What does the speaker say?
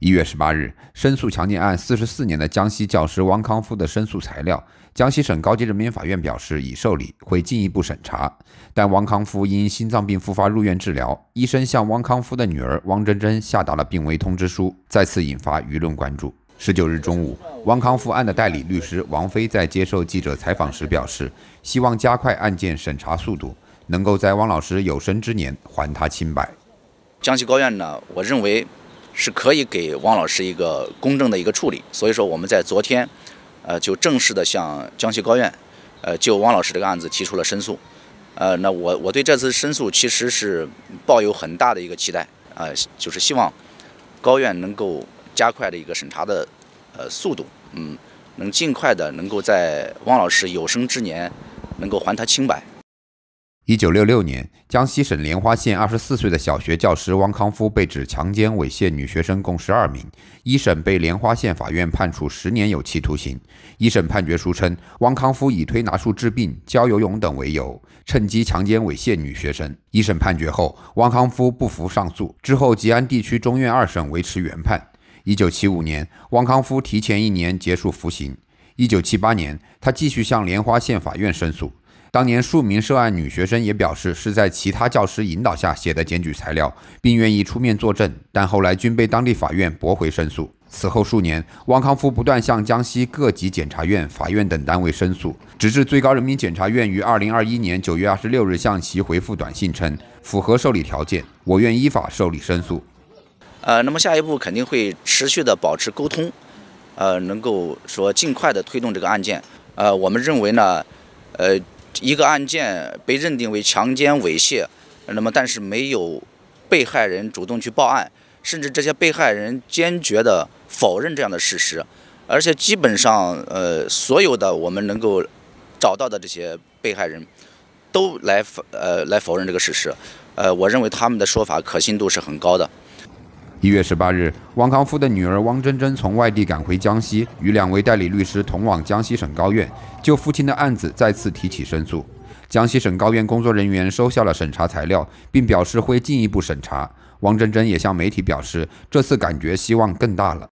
一月十八日，申诉强奸案四十四年的江西教师汪康夫的申诉材料，江西省高级人民法院表示已受理，会进一步审查。但汪康夫因心脏病复发入院治疗，医生向汪康夫的女儿汪珍珍下达了病危通知书，再次引发舆论关注。十九日中午，汪康夫案的代理律师王飞在接受记者采访时表示，希望加快案件审查速度，能够在汪老师有生之年还他清白。江西高院呢，我认为。是可以给汪老师一个公正的一个处理，所以说我们在昨天，呃，就正式的向江西高院，呃，就汪老师这个案子提出了申诉，呃，那我我对这次申诉其实是抱有很大的一个期待，呃，就是希望高院能够加快的一个审查的呃速度，嗯，能尽快的能够在汪老师有生之年能够还他清白。一九六六年，江西省莲花县二十四岁的小学教师汪康夫被指强奸猥亵女学生共十二名，一审被莲花县法院判处十年有期徒刑。一审判决书称，汪康夫以推拿术治病、教游泳等为由，趁机强奸猥亵女学生。一审判决后，汪康夫不服上诉，之后吉安地区中院二审维持原判。一九七五年，汪康夫提前一年结束服刑。一九七八年，他继续向莲花县法院申诉。当年数名涉案女学生也表示是在其他教师引导下写的检举材料，并愿意出面作证，但后来均被当地法院驳回申诉。此后数年，汪康夫不断向江西各级检察院、法院等单位申诉，直至最高人民检察院于二零二一年九月二十六日向其回复短信称，符合受理条件，我院依法受理申诉。呃，那么下一步肯定会持续的保持沟通，呃，能够说尽快的推动这个案件。呃，我们认为呢，呃。一个案件被认定为强奸猥亵，那么但是没有被害人主动去报案，甚至这些被害人坚决的否认这样的事实，而且基本上呃所有的我们能够找到的这些被害人，都来否呃来否认这个事实，呃我认为他们的说法可信度是很高的。一月十八日，汪康夫的女儿汪真真从外地赶回江西，与两位代理律师同往江西省高院，就父亲的案子再次提起申诉。江西省高院工作人员收下了审查材料，并表示会进一步审查。汪真真也向媒体表示，这次感觉希望更大了。